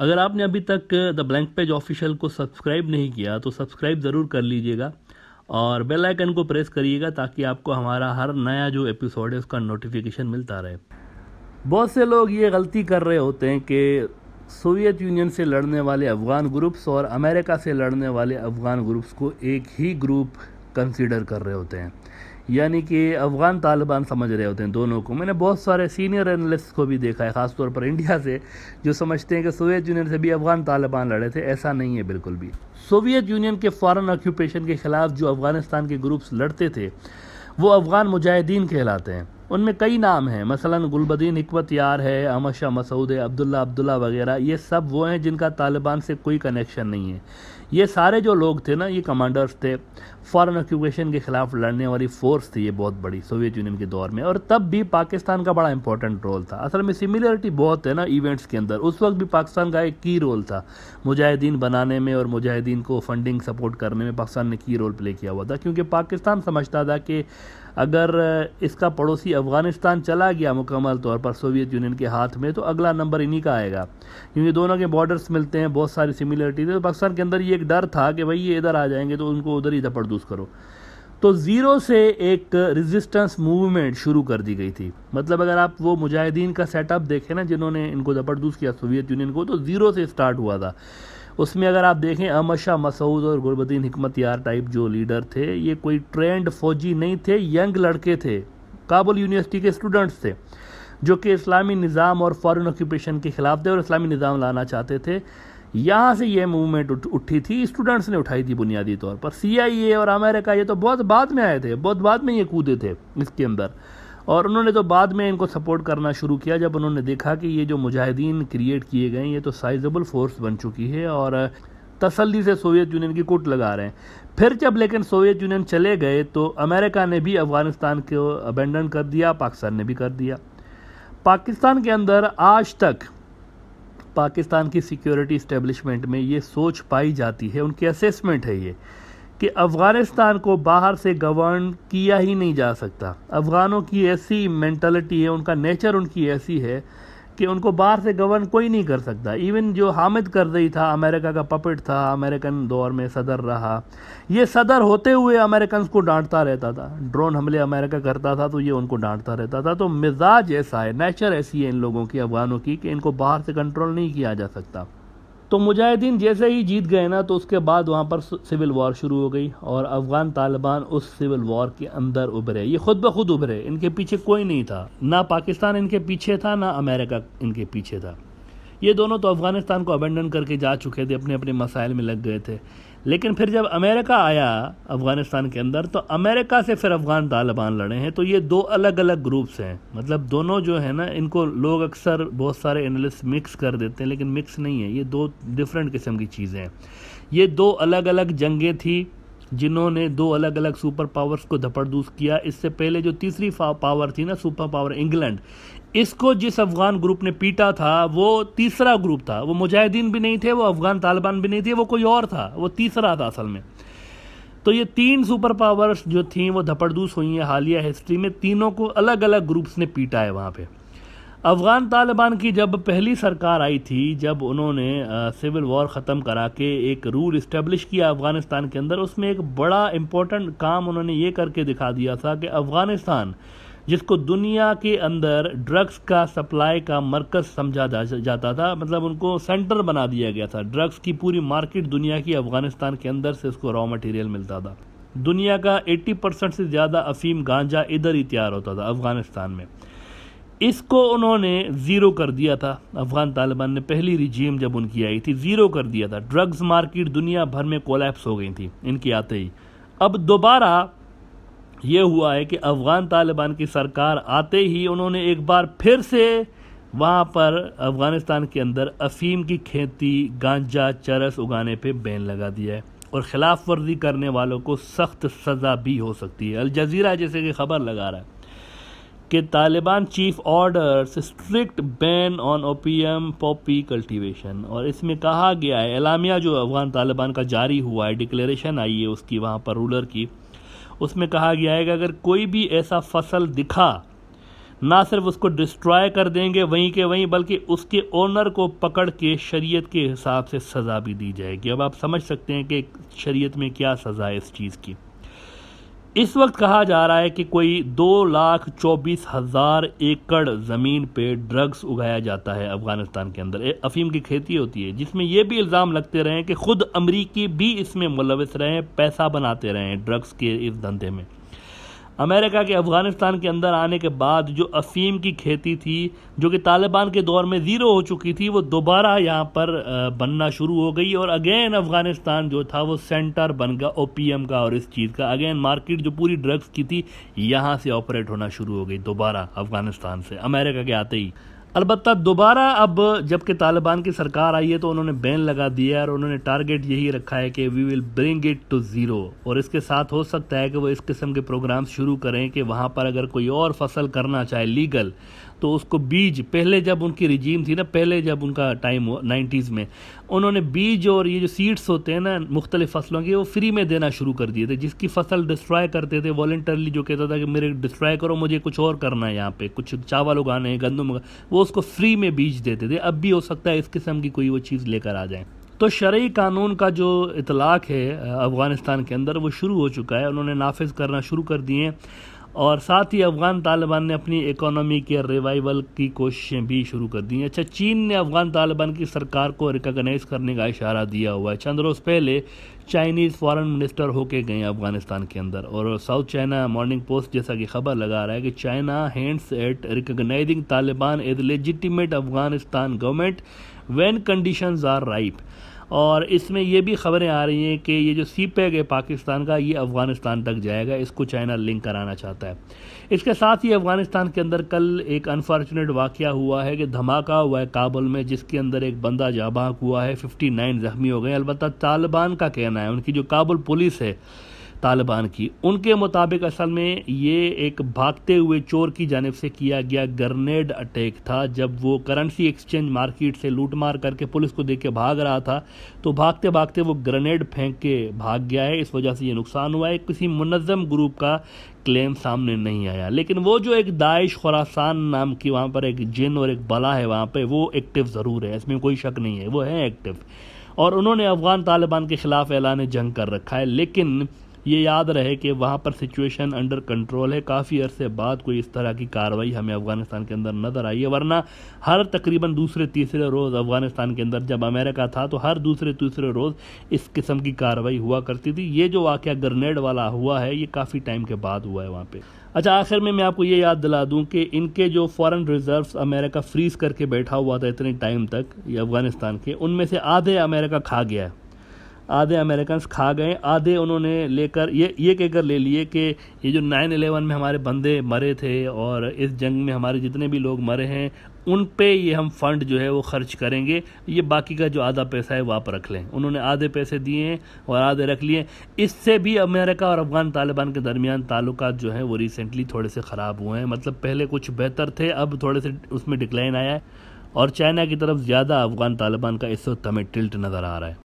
अगर आपने अभी तक द ब्लैंक पेज ऑफिशियल को सब्सक्राइब नहीं किया तो सब्सक्राइब ज़रूर कर लीजिएगा और बेल आइकन को प्रेस करिएगा ताकि आपको हमारा हर नया जो एपिसोड है उसका नोटिफिकेशन मिलता रहे बहुत से लोग ये गलती कर रहे होते हैं कि सोवियत यूनियन से लड़ने वाले अफ़गान ग्रुप्स और अमेरिका से लड़ने वाले अफ़गान ग्रुप्स को एक ही ग्रुप कंसिडर कर रहे होते हैं यानी कि अफ़गान तालिबान समझ रहे होते हैं दोनों को मैंने बहुत सारे सीनियर एनलिस्ट को भी देखा है ख़ासतौर पर इंडिया से जो समझते हैं कि सोवियत यूनियन से भी अफ़गान तालिबान लड़े थे ऐसा नहीं है बिल्कुल भी सोवियत यूनियन के फॉरेन ऑक्यूपेशन के ख़िलाफ़ जो अफ़गानिस्तान के ग्रुप्स लड़ते थे वो अफ़गान मुजाहिदीन कहलाते हैं उनमें कई नाम हैं मसलन गुलबदीन हमत यार है अहमद शाह मसूद अब्दुल्ला अब्दुल्ला वगैरह ये सब वो हैं जिनका तालिबान से कोई कनेक्शन नहीं है ये सारे जो लोग थे ना ये कमांडर्स थे फॉरेन ऑक्यूपेशन के ख़िलाफ़ लड़ने वाली फोर्स थी ये बहुत बड़ी सोवियत यूनियन के दौर में और तब भी पाकिस्तान का बड़ा इंपॉर्टेंट रोल था असल में सिमिलरिटी बहुत है ना इवेंट्स के अंदर उस वक्त भी पाकिस्तान का एक की रोल था मुजाहिदीन बनाने में और मुजाहिदीन को फंडिंग सपोर्ट करने में पाकिस्तान ने की रोल प्ले किया हुआ था क्योंकि पाकिस्तान समझता था कि अगर इसका पड़ोसी अफ़गानिस्तान चला गया मुकम्मल तौर पर सोवियत यूनियन के हाथ में तो अगला नंबर इन्हीं का आएगा क्योंकि दोनों के बॉर्डर्स मिलते हैं बहुत सारी सिमिलरिटीज तो पाकिस्तान के अंदर ये एक डर था कि भाई ये इधर आ जाएंगे तो उनको उधर ही धपड़दूस करो तो ज़ीरो से एक रेजिस्टेंस मूवमेंट शुरू कर दी गई थी मतलब अगर आप वो मुजाहिदीन का सेटअप देखें ना जिन्होंने इनको जबरदस्त किया सोवियत यूनियन को तो ज़ीरो से स्टार्ट हुआ था उसमें अगर आप देखें अहमद शाह मसूद और गुरबदीन हमत यार टाइप जो लीडर थे ये कोई ट्रेंड फौजी नहीं थे यंग लड़के थे काबुल यूनिवर्सिटी के स्टूडेंट्स थे जो कि इस्लामी निज़ाम और फॉरेन ऑक्यूपेशन के ख़िलाफ़ थे और इस्लामी निज़ाम लाना चाहते थे यहाँ से ये मूवमेंट उठ, उठी थी स्टूडेंट्स ने उठाई थी बुनियादी तौर पर सी और अमेरिका ये तो बहुत बाद में आए थे बहुत बाद में ये कूदे थे इसके अंदर और उन्होंने तो बाद में इनको सपोर्ट करना शुरू किया जब उन्होंने देखा कि ये जो मुजाहिदीन क्रिएट किए गए ये तो साइजेबल फोर्स बन चुकी है और तसल्ली से सोवियत यूनियन की कुट लगा रहे हैं फिर जब लेकिन सोवियत यूनियन चले गए तो अमेरिका ने भी अफ़गानिस्तान को अबेंडन कर दिया पाकिस्तान ने भी कर दिया पाकिस्तान के अंदर आज तक पाकिस्तान की सिक्योरिटी इस्टेब्लिशमेंट में ये सोच पाई जाती है उनकी असेसमेंट है ये कि अफ़गानिस्तान को बाहर से गवर्न किया ही नहीं जा सकता अफ़गानों की ऐसी मैंटलिटी है उनका नेचर उनकी ऐसी है कि उनको बाहर से गवर्न कोई नहीं कर सकता इवन जो हामिद करजई था अमेरिका का पपेट था अमेरिकन दौर में सदर रहा ये सदर होते हुए अमेरिकन को डांटता रहता था ड्रोन हमले अमेरिका करता था तो ये उनको डांटता रहता था तो मिजाज ऐसा है नेचर ऐसी है इन लोगों की अफगानों की कि इनको बाहर से कंट्रोल नहीं किया जा सकता तो मुजाहिदीन जैसे ही जीत गए ना तो उसके बाद वहाँ पर सिविल वॉर शुरू हो गई और अफ़गान तालिबान उस सिविल वॉर के अंदर उभरे ये खुद ब खुद उभरे इनके पीछे कोई नहीं था ना पाकिस्तान इनके पीछे था ना अमेरिका इनके पीछे था ये दोनों तो अफ़गानिस्तान को अबेंडन करके जा चुके थे अपने अपने मसाइल में लग गए थे लेकिन फिर जब अमेरिका आया अफ़गानिस्तान के अंदर तो अमेरिका से फिर अफ़गान तालिबान लड़े हैं तो ये दो अलग अलग ग्रुप्स हैं मतलब दोनों जो है ना इनको लोग अक्सर बहुत सारे एनालिस्ट मिक्स कर देते हैं लेकिन मिक्स नहीं है ये दो डिफरेंट किस्म की चीज़ें हैं ये दो अलग अलग जंगें थी जिन्होंने दो अलग अलग सुपर पावर्स को धपड़दूस किया इससे पहले जो तीसरी पावर थी ना सुपर पावर इंग्लैंड इसको जिस अफगान ग्रुप ने पीटा था वो तीसरा ग्रुप था वो मुजाहिदीन भी नहीं थे वो अफगान तालिबान भी नहीं थे वो कोई और था वो तीसरा था असल में तो ये तीन सुपर पावर्स जो थी वो धपड़दूस हुई हैं हालिया हिस्ट्री में तीनों को अलग अलग ग्रुप्स ने पीटा है वहाँ पे अफ़गान तालिबान की जब पहली सरकार आई थी जब उन्होंने सिविल वॉर ख़त्म करा के एक रूल इस्टेब्लिश किया अफ़गानिस्तान के अंदर उसमें एक बड़ा इम्पोर्टेंट काम उन्होंने ये करके दिखा दिया था कि अफ़गानिस्तान जिसको दुनिया के अंदर ड्रग्स का सप्लाई का मरकज़ समझा जाता था मतलब उनको सेंटर बना दिया गया था ड्रग्स की पूरी मार्केट दुनिया की अफ़गानिस्तान के अंदर से उसको रॉ मटेरियल मिलता था दुनिया का 80 परसेंट से ज़्यादा अफीम गांजा इधर ही तैयार होता था अफ़गानिस्तान में इसको उन्होंने ज़ीरो कर दिया था अफ़गान तालिबान ने पहली रिजीम जब उनकी आई थी ज़ीरो कर दिया था ड्रग्स मार्केट दुनिया भर में कोलैप्स हो गई थी इनकी आते ही अब दोबारा ये हुआ है कि अफ़गान तालिबान की सरकार आते ही उन्होंने एक बार फिर से वहाँ पर अफ़गानिस्तान के अंदर अफीम की खेती गांजा चरस उगाने पे बैन लगा दिया है और ख़िलाफ़ वर्जी करने वालों को सख्त सज़ा भी हो सकती है अल जजीरा जैसे कि खबर लगा रहा है कि Taliban chief orders strict ban on opium poppy cultivation और इसमें कहा गया है एलामिया जो अफ़गान तालिबान का जारी हुआ है डिक्लेरेशन आई है उसकी वहाँ पर रूलर की उसमें कहा गया है कि अगर कोई भी ऐसा फसल दिखा ना सिर्फ उसको डिस्ट्रॉय कर देंगे वहीं के वहीं बल्कि उसके ओनर को पकड़ के शरीयत के हिसाब से सज़ा भी दी जाएगी अब आप समझ सकते हैं कि शरीयत में क्या सज़ा है इस चीज़ की इस वक्त कहा जा रहा है कि कोई दो लाख चौबीस हज़ार एकड़ ज़मीन पे ड्रग्स उगाया जाता है अफ़गानिस्तान के अंदर अफीम की खेती होती है जिसमें यह भी इल्ज़ाम लगते रहे हैं कि ख़ुद अमरीकी भी इसमें मुलविस रहे हैं पैसा बनाते रहे ड्रग्स के इस धंधे में अमेरिका के अफ़गानिस्तान के अंदर आने के बाद जो अफ़ीम की खेती थी जो कि तालिबान के दौर में ज़ीरो हो चुकी थी वो दोबारा यहाँ पर बनना शुरू हो गई और अगेन अफ़गानिस्तान जो था वो सेंटर बन गया ओ का और इस चीज़ का अगेन मार्केट जो पूरी ड्रग्स की थी यहाँ से ऑपरेट होना शुरू हो गई दोबारा अफ़गानिस्तान से अमेरिका के आते ही अलबत् दोबारा अब जबकि तालिबान की सरकार आई है तो उन्होंने बैन लगा दिया और उन्होंने टारगेट यही रखा है कि we will bring it to zero और इसके साथ हो सकता है कि वो इस किस्म के प्रोग्राम शुरू करें कि वहाँ पर अगर कोई और फसल करना चाहे लीगल तो उसको बीज पहले जब उनकी रिजीम थी ना पहले जब उनका टाइम नाइन्टीज़ में उन्होंने बीज और ये जो सीड्स होते हैं ना मुख्तलिफ फसलों के वो फ्री में देना शुरू कर दिए थे जिसकी फसल डिस्ट्रॉय करते थे वॉल्टरली जो कहता था कि मेरे डिस्ट्रॉय करो मुझे कुछ और करना है यहाँ पे कुछ चावल उगाने हैं गंदम वो उसको फ्री में बीज देते थे अब भी हो सकता है इस किस्म की कोई वो चीज़ लेकर आ जाए तो शर्य कानून का जो इतलाक़ है अफ़गानिस्तान के अंदर वो शुरू हो चुका है उन्होंने नाफिज करना शुरू कर दिए हैं और साथ ही अफ़गान तालिबान ने अपनी इकोनॉमी के रिवाइवल की कोशिशें भी शुरू कर दी अच्छा चीन ने अफ़गान तालिबान की सरकार को रिकगनाइज करने का इशारा दिया हुआ है चंद रोज़ पहले चाइनीज़ फॉरेन मिनिस्टर होके गए अफ़गानिस्तान के अंदर और साउथ चाइना मॉर्निंग पोस्ट जैसा कि खबर लगा रहा है कि China hands at recognising Taliban as legitimate Afghanistan government when condition are right और इसमें ये भी खबरें आ रही हैं कि ये जो सी पैग है पाकिस्तान का ये अफ़गानिस्तान तक जाएगा इसको चाइना लिंक कराना चाहता है इसके साथ ही अफ़गानिस्तान के अंदर कल एक अनफॉर्चुनेट वाक़ हुआ है कि धमाका हुआ है काबुल में जिसके अंदर एक बंदा जाबाक हुआ है फिफ्टी नाइन ज़ख्मी हो गए अलबत् तालिबान का कहना है उनकी जो काबुल पुलिस है तालिबान की उनके मुताबिक असल में ये एक भागते हुए चोर की जानब से किया गया ग्रनेड अटैक था जब वो करंसी एक्सचेंज मार्केट से लूट मार करके पुलिस को देख के भाग रहा था तो भागते भागते वो ग्रनेड फेंक के भाग गया है इस वजह से ये नुकसान हुआ है किसी मुनज़म ग्रुप का क्लेम सामने नहीं आया लेकिन वो जो एक दाइश खुरासान नाम की वहाँ पर एक जिन और एक बला है वहाँ पर वो एक्टिव ज़रूर है इसमें कोई शक नहीं है वो है एक्टिव और उन्होंने अफ़गान तालिबान के ख़िलाफ़ ऐलान जंग कर रखा है लेकिन ये याद रहे कि वहाँ पर सिचुएशन अंडर कंट्रोल है काफ़ी अरसे बाद कोई इस तरह की कार्रवाई हमें अफगानिस्तान के अंदर नज़र आई है वरना हर तकरीबन दूसरे तीसरे रोज़ अफगानिस्तान के अंदर जब अमेरिका था तो हर दूसरे तीसरे रोज़ इस किस्म की कार्रवाई हुआ करती थी ये जो वाक़ ग्रनेड वाला हुआ है ये काफ़ी टाइम के बाद हुआ है वहाँ पर अच्छा आखिर में मैं आपको ये याद दिला दूं कि इनके जो फॉरेन रिजर्व्स अमेरिका फ्रीज़ करके बैठा हुआ था इतने टाइम तक ये अफ़गानिस्तान के उनमें से आधे अमेरिका खा गया है आधे अमेरिकन खा गए आधे उन्होंने लेकर ये ये कहकर ले लिए कि ये जो नाइन एलेवन में हमारे बंदे मरे थे और इस जंग में हमारे जितने भी लोग मरे हैं उन पे ये हम फंड जो है वो खर्च करेंगे ये बाकी का जो आधा पैसा है वो आप रख लें उन्होंने आधे पैसे दिए और आधे रख लिए इससे भी अमेरिका और अफगान तालिबान के दरमियान ताल्लुक जो हैं वो रिसेंटली थोड़े से ख़राब हुए हैं मतलब पहले कुछ बेहतर थे अब थोड़े से उसमें डिक्लाइन आया है और चाइना की तरफ ज़्यादा अफगान तालिबान का इस वक्त हमें टिल्ट नज़र आ रहा है